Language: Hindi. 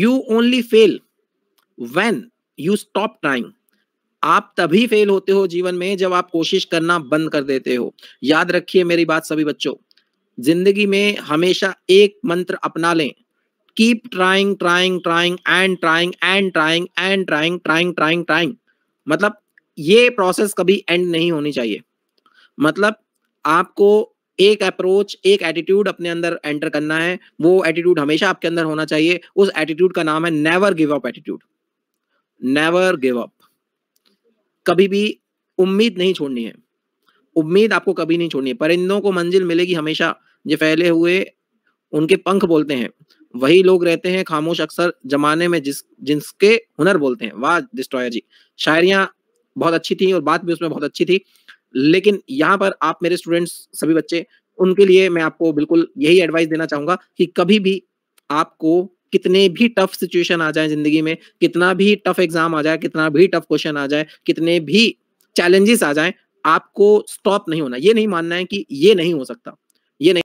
you only fail when you stop trying आप तभी फेल होते हो जीवन में जब आप कोशिश करना बंद कर देते हो याद रखिए मेरी बात सभी बच्चों जिंदगी में हमेशा एक मंत्र अपना लें keep trying trying trying and trying and trying and trying trying trying trying मतलब ये प्रोसेस कभी एंड नहीं होनी चाहिए मतलब आपको एक अप्रोच एक एटीट्यूड अपने अंदर एंटर करना है वो एटीट्यूड हमेशा आपके अंदर होना चाहिए उस एटीट्यूड का नाम है never give up attitude never give up कभी भी उम्मीद नहीं छोड़नी है उम्मीद आपको कभी नहीं छोड़नी है परिंदों को मंजिल मिलेगी हमेशा जो फैले हुए उनके पंख बोलते हैं वही लोग रहते हैं खामोश अक्सर जमाने में जिस जिनके हुनर बोलते हैं वाह डिस्ट्रॉयर जी शायरियां बहुत अच्छी थी और बात भी उसमें बहुत अच्छी थी लेकिन यहाँ पर आप मेरे स्टूडेंट्स सभी बच्चे उनके लिए मैं आपको बिल्कुल यही एडवाइस देना चाहूंगा कि कभी भी आपको कितने भी टफ सिचुएशन आ जाए जिंदगी में कितना भी टफ एग्जाम आ जाए कितना भी टफ क्वेश्चन आ जाए कितने भी चैलेंजेस आ जाए आपको स्टॉप नहीं होना ये नहीं मानना है कि ये नहीं हो सकता